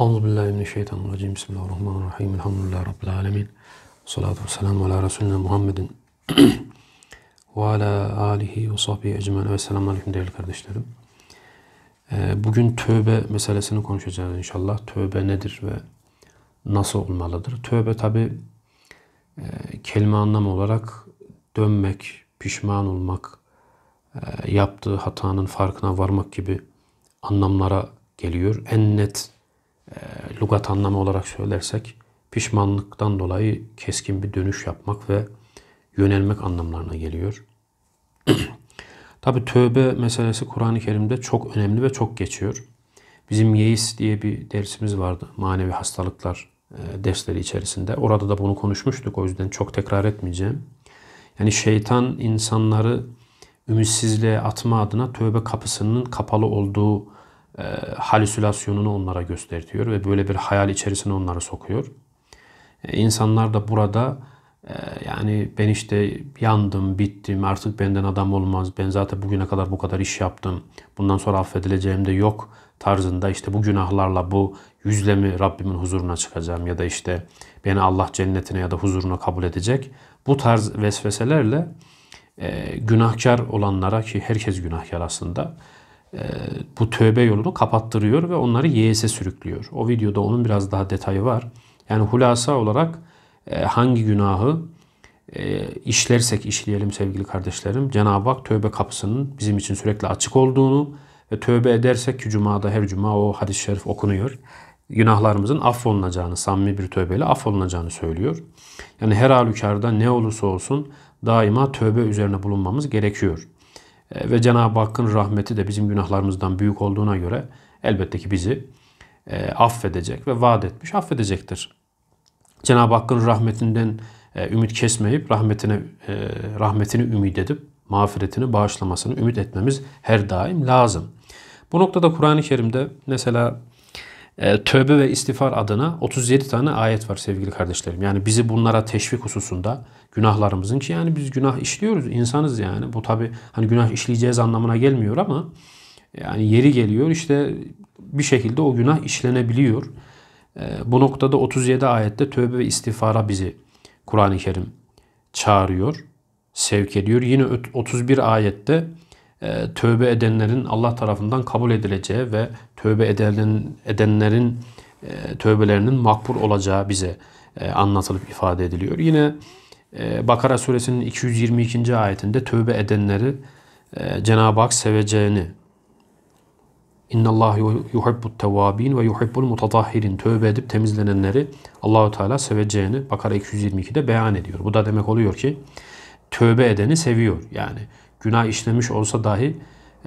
Euzubillahimineşşeytanirracim. Bismillahirrahmanirrahim. Elhamdülillahi Rabbil alemin. Salatu vesselamu ala Resulüne Muhammedin ve ala alihi ve sahbihi ecmain. Ve selamun aleyküm değerli kardeşlerim. Ee, bugün tövbe meselesini konuşacağız inşallah. Tövbe nedir ve nasıl olmalıdır? Tövbe tabi e, kelime anlamı olarak dönmek, pişman olmak, e, yaptığı hatanın farkına varmak gibi anlamlara geliyor. En net ee, lugat anlamı olarak söylersek pişmanlıktan dolayı keskin bir dönüş yapmak ve yönelmek anlamlarına geliyor. Tabi tövbe meselesi Kur'an-ı Kerim'de çok önemli ve çok geçiyor. Bizim yeis diye bir dersimiz vardı. Manevi hastalıklar e, dersleri içerisinde. Orada da bunu konuşmuştuk. O yüzden çok tekrar etmeyeceğim. Yani şeytan insanları ümitsizliğe atma adına tövbe kapısının kapalı olduğu e, halüsinasyonunu onlara gösteriyor ve böyle bir hayal içerisine onları sokuyor. E, insanlar da burada e, yani ben işte yandım, bittim, artık benden adam olmaz, ben zaten bugüne kadar bu kadar iş yaptım, bundan sonra affedileceğim de yok tarzında işte bu günahlarla bu yüzlemi Rabbimin huzuruna çıkacağım ya da işte beni Allah cennetine ya da huzuruna kabul edecek. Bu tarz vesveselerle e, günahkar olanlara ki herkes günahkar aslında ee, bu tövbe yolunu kapattırıyor ve onları yeğese sürüklüyor. O videoda onun biraz daha detayı var. Yani hulasa olarak e, hangi günahı e, işlersek işleyelim sevgili kardeşlerim. Cenab-ı Hak tövbe kapısının bizim için sürekli açık olduğunu ve tövbe edersek ki cumada her cuma o hadis-i şerif okunuyor. Günahlarımızın affolunacağını, samimi bir tövbeyle affolunacağını söylüyor. Yani her halükarda ne olursa olsun daima tövbe üzerine bulunmamız gerekiyor. E, ve Cenab-ı Hakk'ın rahmeti de bizim günahlarımızdan büyük olduğuna göre elbette ki bizi e, affedecek ve vaat etmiş affedecektir. Cenab-ı Hakk'ın rahmetinden e, ümit kesmeyip rahmetine rahmetini ümit edip mağfiretini bağışlamasını ümit etmemiz her daim lazım. Bu noktada Kur'an-ı Kerim'de mesela e, tövbe ve istiğfar adına 37 tane ayet var sevgili kardeşlerim. Yani bizi bunlara teşvik hususunda günahlarımızın ki yani biz günah işliyoruz insanız yani. Bu tabi hani günah işleyeceğiz anlamına gelmiyor ama yani yeri geliyor işte bir şekilde o günah işlenebiliyor. E, bu noktada 37 ayette tövbe ve istiğfara bizi Kur'an-ı Kerim çağırıyor, sevk ediyor. Yine 31 ayette e, tövbe edenlerin Allah tarafından kabul edileceği ve tövbe edenlerin edenlerin tövbelerinin makbul olacağı bize e, anlatılıp ifade ediliyor. Yine e, Bakara suresinin 222. ayetinde tövbe edenleri Cenab-ı Hak seveceğini İnna Allah yuhibbut tevabin ve yuhibbul mutatahhirin. Tövbe edip temizlenenleri Allahu Teala seveceğini Bakara 222'de beyan ediyor. Bu da demek oluyor ki tövbe edeni seviyor. Yani Günah işlemiş olsa dahi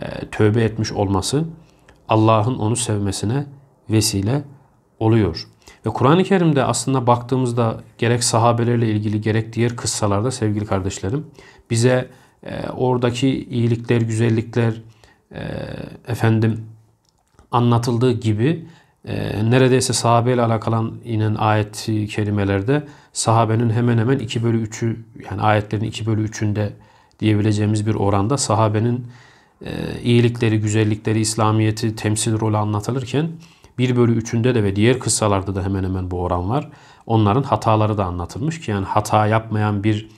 e, tövbe etmiş olması Allah'ın onu sevmesine vesile oluyor. Ve Kur'an-ı Kerim'de aslında baktığımızda gerek sahabelerle ilgili gerek diğer kıssalarda sevgili kardeşlerim bize e, oradaki iyilikler, güzellikler e, efendim anlatıldığı gibi e, neredeyse sahabeyle alakalı inen ayet kelimelerde sahabenin hemen hemen 2 bölü 3'ü yani ayetlerin 2 bölü 3'ünde diyebileceğimiz bir oranda sahabenin e, iyilikleri, güzellikleri, İslamiyet'i temsil rolü anlatılırken 1 bölü 3'ünde de ve diğer kıssalarda da hemen hemen bu oran var. Onların hataları da anlatılmış ki yani hata yapmayan bir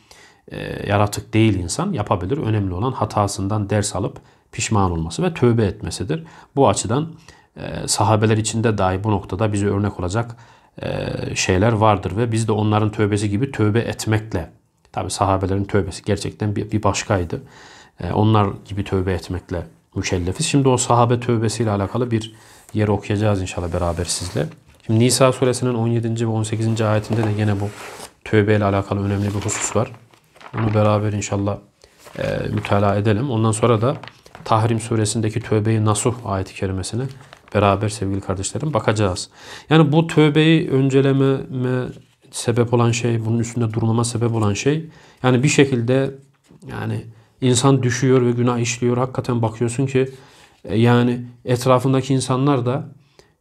e, yaratık değil insan yapabilir. Önemli olan hatasından ders alıp pişman olması ve tövbe etmesidir. Bu açıdan e, sahabeler içinde dahi bu noktada bize örnek olacak e, şeyler vardır ve biz de onların tövbesi gibi tövbe etmekle Tabi sahabelerin tövbesi gerçekten bir, bir başkaydı. E, onlar gibi tövbe etmekle mükellefiz. Şimdi o sahabe tövbesiyle alakalı bir yer okuyacağız inşallah beraber sizle. Şimdi Nisa suresinin 17. ve 18. ayetinde de yine bu tövbe ile alakalı önemli bir husus var. Bunu beraber inşallah e, mütalaa edelim. Ondan sonra da Tahrim suresindeki tövbeyi nasuh ayeti kerimesine beraber sevgili kardeşlerim bakacağız. Yani bu tövbeyi önceleme sebep olan şey, bunun üstünde durmama sebep olan şey. Yani bir şekilde yani insan düşüyor ve günah işliyor. Hakikaten bakıyorsun ki e, yani etrafındaki insanlar da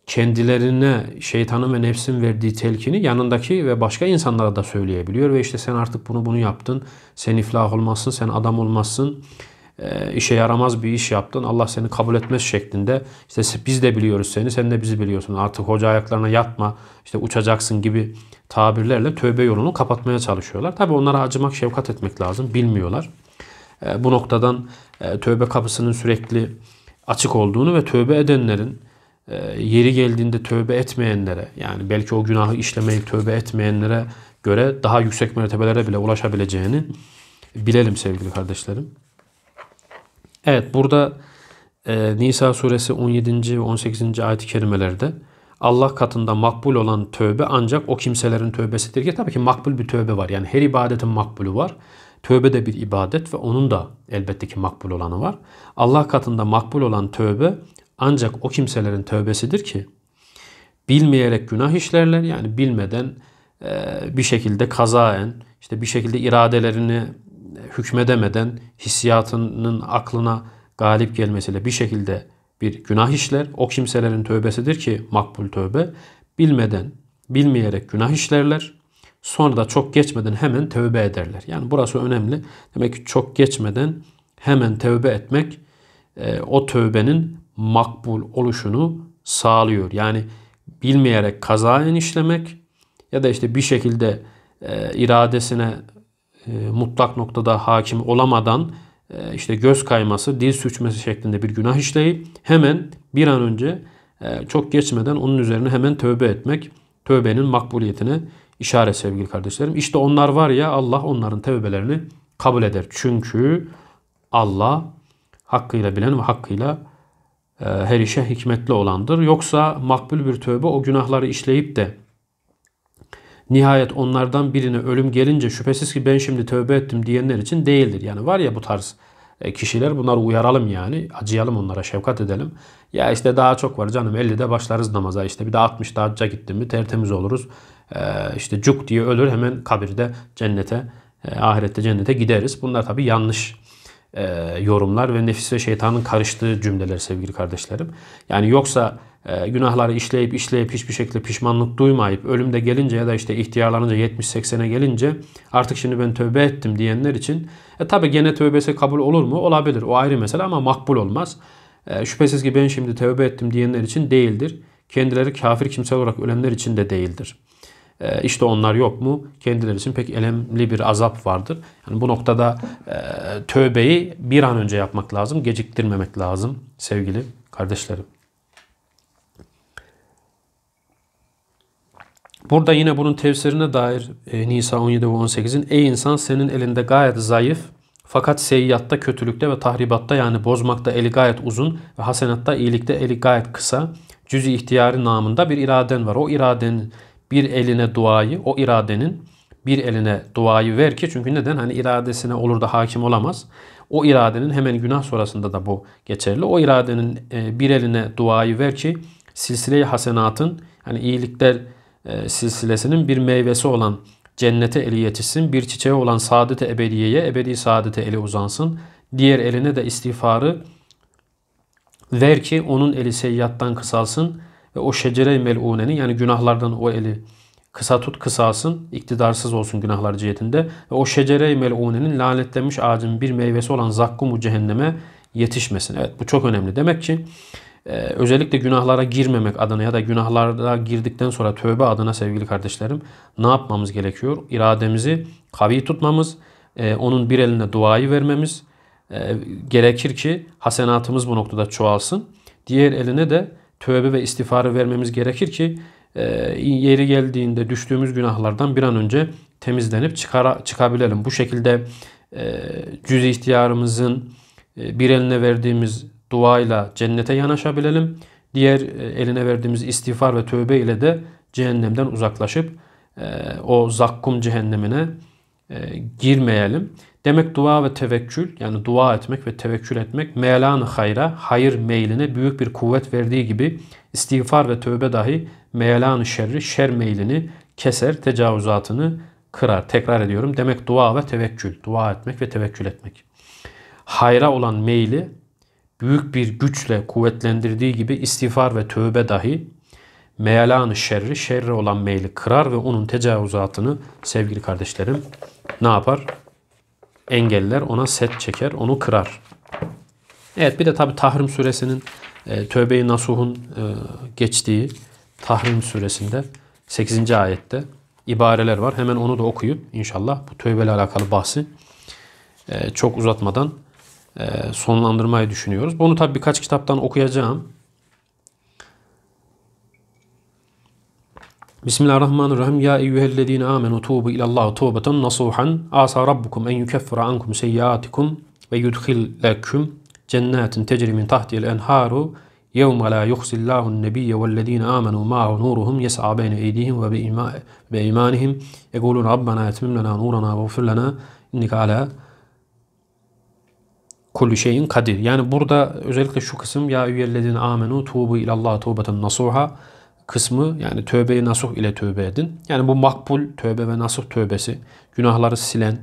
kendilerine şeytanın ve nefsin verdiği telkini yanındaki ve başka insanlara da söyleyebiliyor ve işte sen artık bunu bunu yaptın, sen iflah olmazsın, sen adam olmazsın, e, işe yaramaz bir iş yaptın. Allah seni kabul etmez şeklinde. İşte biz de biliyoruz seni, sen de bizi biliyorsun. Artık hoca ayaklarına yatma, işte uçacaksın gibi tabirlerle tövbe yolunu kapatmaya çalışıyorlar. Tabi onlara acımak, şefkat etmek lazım. Bilmiyorlar. Ee, bu noktadan e, tövbe kapısının sürekli açık olduğunu ve tövbe edenlerin e, yeri geldiğinde tövbe etmeyenlere yani belki o günahı işlemeyip tövbe etmeyenlere göre daha yüksek mertebelere bile ulaşabileceğini bilelim sevgili kardeşlerim. Evet burada e, Nisa suresi 17. ve 18. ayet-i kerimelerde Allah katında makbul olan tövbe ancak o kimselerin tövbesidir ki tabii ki makbul bir tövbe var. Yani her ibadetin makbulü var. Tövbe de bir ibadet ve onun da elbette ki makbul olanı var. Allah katında makbul olan tövbe ancak o kimselerin tövbesidir ki bilmeyerek günah işlerler. Yani bilmeden e, bir şekilde kazaen işte bir şekilde iradelerini hükmedemeden hissiyatının aklına galip gelmesiyle bir şekilde bir günah işler. O kimselerin tövbesidir ki makbul tövbe bilmeden, bilmeyerek günah işlerler. Sonra da çok geçmeden hemen tövbe ederler. Yani burası önemli. Demek ki çok geçmeden hemen tövbe etmek e, o tövbenin makbul oluşunu sağlıyor. Yani bilmeyerek kazayen işlemek ya da işte bir şekilde e, iradesine e, mutlak noktada hakim olamadan e, işte göz kayması, dil sürçmesi şeklinde bir günah işleyip hemen bir an önce e, çok geçmeden onun üzerine hemen tövbe etmek tövbenin makbuliyetine işaret sevgili kardeşlerim. İşte onlar var ya Allah onların tövbelerini kabul eder. Çünkü Allah hakkıyla bilen ve hakkıyla her işe hikmetli olandır. Yoksa makbul bir tövbe o günahları işleyip de Nihayet onlardan birine ölüm gelince şüphesiz ki ben şimdi tövbe ettim diyenler için değildir. Yani var ya bu tarz e, kişiler bunları uyaralım yani. Acıyalım onlara şefkat edelim. Ya işte daha çok var canım 50'de başlarız namaza işte bir de 60'da hacca gittim mi tertemiz oluruz. E, işte cuk diye ölür hemen kabirde cennete e, ahirette cennete gideriz. Bunlar tabi yanlış e, yorumlar ve nefis ve şeytanın karıştığı cümleler sevgili kardeşlerim. Yani yoksa e, günahları işleyip işleyip hiçbir şekilde pişmanlık duymayıp ölümde gelince ya da işte ihtiyarlanınca 70-80'e gelince artık şimdi ben tövbe ettim diyenler için e, tabi gene tövbesi kabul olur mu? Olabilir. O ayrı mesele ama makbul olmaz. E, şüphesiz ki ben şimdi tövbe ettim diyenler için değildir. Kendileri kafir kimse olarak ölenler için de değildir. E, işte onlar yok mu? Kendileri için pek elemli bir azap vardır. Yani bu noktada e, tövbeyi bir an önce yapmak lazım. Geciktirmemek lazım sevgili kardeşlerim. Burada yine bunun tefsirine dair e, Nisa 17 ve 18'in Ey insan senin elinde gayet zayıf fakat seyyatta, kötülükte ve tahribatta yani bozmakta eli gayet uzun ve hasenatta, iyilikte eli gayet kısa Cüzi i namında bir iraden var. O iradenin bir eline duayı, o iradenin bir eline duayı ver ki çünkü neden? Hani iradesine olur da hakim olamaz. O iradenin hemen günah sonrasında da bu geçerli. O iradenin e, bir eline duayı ver ki silsile-i hasenatın hani iyilikler e, silsilesinin bir meyvesi olan cennete eli yetişsin, bir çiçeği olan saadete ebediyeye, ebedi saadete eli uzansın. Diğer eline de istiğfarı ver ki onun eli seyyattan kısalsın ve o şecere-i mel'unenin yani günahlardan o eli kısa tut kısasın, iktidarsız olsun günahlar cihetinde ve o şecere-i mel'unenin lanetlenmiş ağacın bir meyvesi olan zakkumu cehenneme yetişmesin. Evet bu çok önemli. Demek ki e, özellikle günahlara girmemek adına ya da günahlara girdikten sonra tövbe adına sevgili kardeşlerim ne yapmamız gerekiyor? İrademizi kavi tutmamız, e, onun bir eline duayı vermemiz e, gerekir ki hasenatımız bu noktada çoğalsın. Diğer eline de tövbe ve istiğfarı vermemiz gerekir ki e, yeri geldiğinde düştüğümüz günahlardan bir an önce temizlenip çıkara, çıkabilelim. Bu şekilde e, cüz ihtiyarımızın e, bir eline verdiğimiz duayla cennete yanaşabilelim. Diğer eline verdiğimiz istiğfar ve tövbe ile de cehennemden uzaklaşıp o zakkum cehennemine girmeyelim. Demek dua ve tevekkül yani dua etmek ve tevekkül etmek melanı hayra, hayır meyline büyük bir kuvvet verdiği gibi istiğfar ve tövbe dahi melanı şerri, şer meylini keser, tecavüzatını kırar. Tekrar ediyorum. Demek dua ve tevekkül. Dua etmek ve tevekkül etmek. Hayra olan meyli büyük bir güçle kuvvetlendirdiği gibi istiğfar ve tövbe dahi meyalanı şerri, şerri olan meyli kırar ve onun tecavüzatını sevgili kardeşlerim ne yapar? engeller, ona set çeker, onu kırar. Evet bir de tabi Tahrim suresinin e, Tövbe-i Nasuh'un e, geçtiği Tahrim suresinde 8. ayette ibareler var. Hemen onu da okuyup inşallah bu tövbe ile alakalı bahsi e, çok uzatmadan e, sonlandırmayı düşünüyoruz. Bunu tabi birkaç kitaptan okuyacağım. Bismillahirrahmanirrahim. Ya eyyühellezine amenu tuğbu ilallah tuğbeten nasuhan. Asa rabbukum en yukeffira ankum seyyatikum ve yudhilleküm cennetin tecri min tahtiyel enharu yevme la yuhsillahu nebiyye vellezine amenu ma'hu nuruhum yes'a beyne eydihim ve beimanihim yekulun rabbana etmim lana nurana ve ufir lana innike ala kullu şeyin kadir. Yani burada özellikle şu kısım ya eyyühellezine amenu tuğbu ilallah tuğbeten nasuha kısmı yani tövbeyi nasuh ile tövbe edin. Yani bu makbul tövbe ve nasuh tövbesi günahları silen,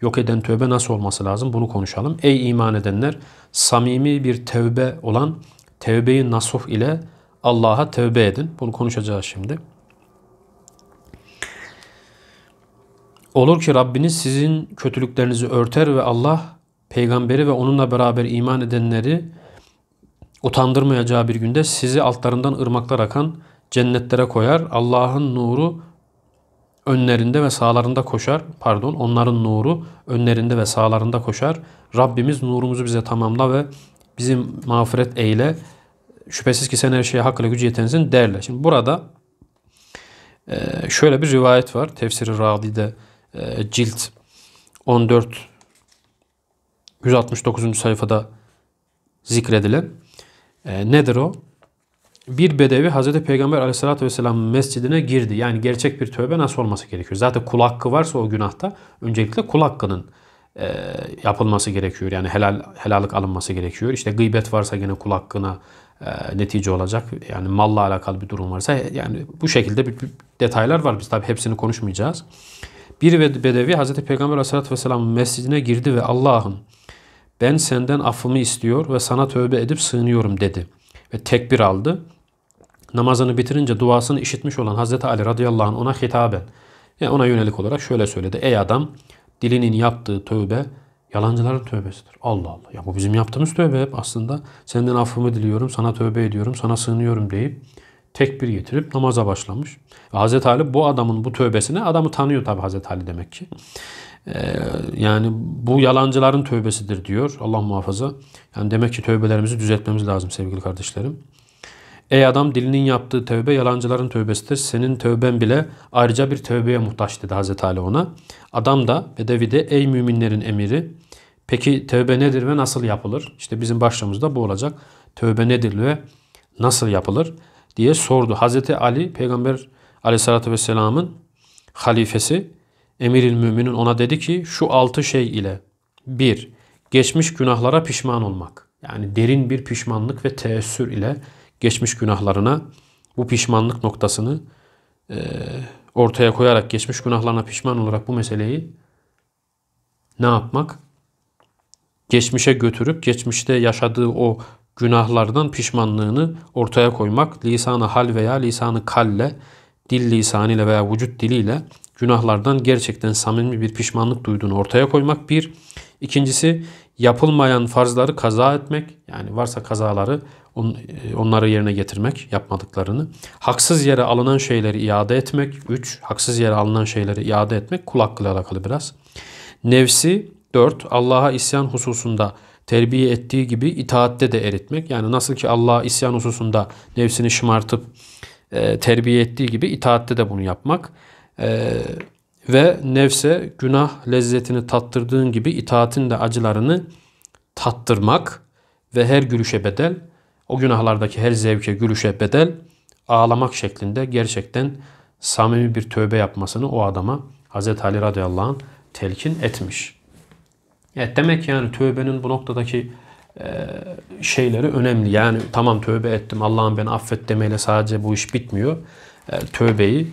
yok eden tövbe nasıl olması lazım bunu konuşalım. Ey iman edenler samimi bir tövbe olan tövbeyi nasuh ile Allah'a tövbe edin. Bunu konuşacağız şimdi. Olur ki Rabbiniz sizin kötülüklerinizi örter ve Allah peygamberi ve onunla beraber iman edenleri utandırmayacağı bir günde sizi altlarından ırmaklar akan cennetlere koyar. Allah'ın nuru önlerinde ve sağlarında koşar. Pardon onların nuru önlerinde ve sağlarında koşar. Rabbimiz nurumuzu bize tamamla ve bizim mağfiret eyle. Şüphesiz ki sen her şeye hakkıyla gücü yetenizin derle. Şimdi burada e, şöyle bir rivayet var. Tefsiri Radi'de e, cilt 14 169. sayfada zikredilen. E, nedir o? bir bedevi Hazreti Peygamber Aleyhisselatü vesselam mescidine girdi. Yani gerçek bir tövbe nasıl olması gerekiyor? Zaten kul hakkı varsa o günahta öncelikle kul hakkının e, yapılması gerekiyor. Yani helal helallik alınması gerekiyor. İşte gıybet varsa yine kul hakkına e, netice olacak. Yani malla alakalı bir durum varsa yani bu şekilde bir, bir detaylar var. Biz tabi hepsini konuşmayacağız. Bir bedevi Hazreti Peygamber Aleyhisselatü vesselam mescidine girdi ve Allah'ım ben senden affımı istiyor ve sana tövbe edip sığınıyorum dedi. Ve tekbir aldı namazını bitirince duasını işitmiş olan Hazreti Ali radıyallahu anh ona hitaben yani e, ona yönelik olarak şöyle söyledi. Ey adam dilinin yaptığı tövbe yalancıların tövbesidir. Allah Allah. Ya bu bizim yaptığımız tövbe hep aslında senden affımı diliyorum, sana tövbe ediyorum, sana sığınıyorum deyip tekbir getirip namaza başlamış. Ve Hazreti Ali bu adamın bu tövbesine adamı tanıyor tabi Hazreti Ali demek ki. E, yani bu yalancıların tövbesidir diyor Allah muhafaza. Yani demek ki tövbelerimizi düzeltmemiz lazım sevgili kardeşlerim. Ey adam dilinin yaptığı tövbe yalancıların tövbesidir. Senin tövben bile ayrıca bir tövbeye muhtaç dedi Hazreti Ali ona. Adam da Bedevi de ey müminlerin emiri peki tövbe nedir ve nasıl yapılır? İşte bizim başlığımızda bu olacak. Tövbe nedir ve nasıl yapılır diye sordu. Hazreti Ali peygamber aleyhissalatü vesselamın halifesi emiril müminin ona dedi ki şu altı şey ile bir Geçmiş günahlara pişman olmak. Yani derin bir pişmanlık ve teessür ile geçmiş günahlarına bu pişmanlık noktasını e, ortaya koyarak geçmiş günahlarına pişman olarak bu meseleyi ne yapmak? Geçmişe götürüp geçmişte yaşadığı o günahlardan pişmanlığını ortaya koymak, lisanı hal veya lisanı kalle, dil lisanıyla veya vücut diliyle günahlardan gerçekten samimi bir pişmanlık duyduğunu ortaya koymak bir. İkincisi yapılmayan farzları kaza etmek yani varsa kazaları on, e, onları yerine getirmek yapmadıklarını. Haksız yere alınan şeyleri iade etmek. 3. Haksız yere alınan şeyleri iade etmek kul hakkıyla alakalı biraz. Nefsi 4. Allah'a isyan hususunda terbiye ettiği gibi itaatte de eritmek. Yani nasıl ki Allah'a isyan hususunda nefsini şımartıp e, terbiye ettiği gibi itaatte de bunu yapmak. E, ve nefse günah lezzetini tattırdığın gibi itaatin de acılarını tattırmak ve her gülüşe bedel, o günahlardaki her zevke, gülüşe bedel ağlamak şeklinde gerçekten samimi bir tövbe yapmasını o adama Hz. Ali radıyallahu anh telkin etmiş. Evet demek yani tövbenin bu noktadaki e, şeyleri önemli. Yani tamam tövbe ettim Allah'ım beni affet demeyle sadece bu iş bitmiyor. E, tövbeyi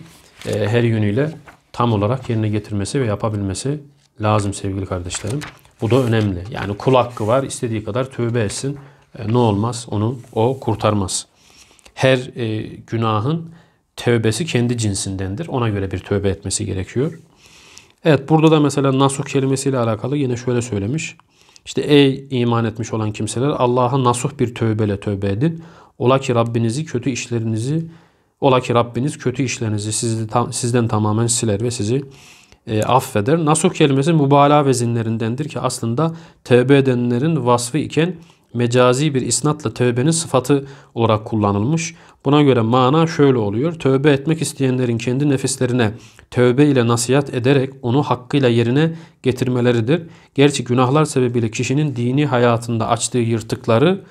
e, her yönüyle tam olarak yerine getirmesi ve yapabilmesi lazım sevgili kardeşlerim. Bu da önemli. Yani kul hakkı var. istediği kadar tövbe etsin. E, ne olmaz? Onu o kurtarmaz. Her e, günahın tövbesi kendi cinsindendir. Ona göre bir tövbe etmesi gerekiyor. Evet burada da mesela nasuh kelimesiyle alakalı yine şöyle söylemiş. İşte ey iman etmiş olan kimseler Allah'a nasuh bir tövbeyle tövbe edin. Ola ki Rabbinizi kötü işlerinizi Ola ki Rabbiniz kötü işlerinizi sizi, sizden tamamen siler ve sizi e, affeder. Nasuh kelimesi mübalağa vezinlerindendir ki aslında tövbe edenlerin vasfı iken mecazi bir isnatla tövbenin sıfatı olarak kullanılmış. Buna göre mana şöyle oluyor. Tövbe etmek isteyenlerin kendi nefislerine tövbe ile nasihat ederek onu hakkıyla yerine getirmeleridir. Gerçi günahlar sebebiyle kişinin dini hayatında açtığı yırtıkları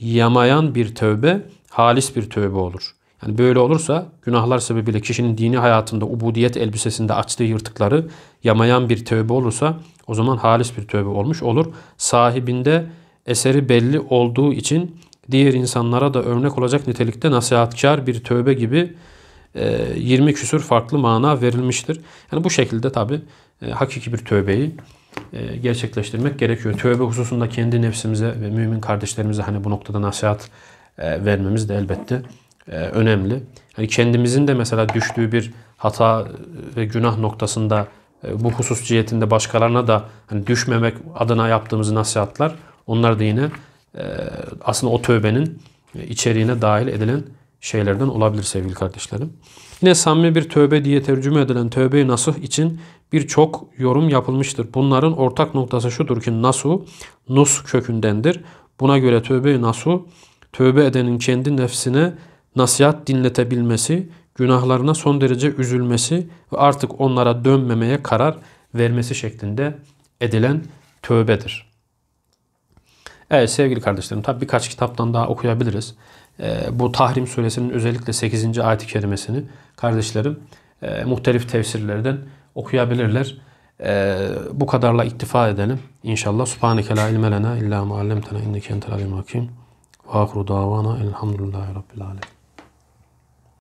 yamayan bir tövbe halis bir tövbe olur.'' Yani böyle olursa günahlar sebebiyle kişinin dini hayatında ubudiyet elbisesinde açtığı yırtıkları yamayan bir tövbe olursa o zaman halis bir tövbe olmuş olur. Sahibinde eseri belli olduğu için diğer insanlara da örnek olacak nitelikte nasihatkar bir tövbe gibi 20 e, küsür farklı mana verilmiştir. Yani bu şekilde tabi e, hakiki bir tövbeyi e, gerçekleştirmek gerekiyor. Tövbe hususunda kendi nefsimize ve mümin kardeşlerimize hani bu noktada nasihat vermemiz de elbette e, önemli. Yani kendimizin de mesela düştüğü bir hata ve günah noktasında e, bu husus cihetinde başkalarına da hani düşmemek adına yaptığımız nasihatlar onlar da yine e, aslında o tövbenin içeriğine dahil edilen şeylerden olabilir sevgili kardeşlerim. Yine samimi bir tövbe diye tercüme edilen tövbe-i nasuh için birçok yorum yapılmıştır. Bunların ortak noktası şudur ki nasu nus kökündendir. Buna göre tövbe-i nasuh tövbe edenin kendi nefsine nasihat dinletebilmesi, günahlarına son derece üzülmesi ve artık onlara dönmemeye karar vermesi şeklinde edilen tövbedir. Evet sevgili kardeşlerim tabi birkaç kitaptan daha okuyabiliriz. E, bu Tahrim suresinin özellikle 8. ayet-i kerimesini kardeşlerim e, muhtelif tefsirlerden okuyabilirler. E, bu kadarla iktifa edelim. İnşallah. Subhaneke la ilme lena illa muallemtena inneke entel alim hakim. Ve ahru davana elhamdülillahi rabbil alemin.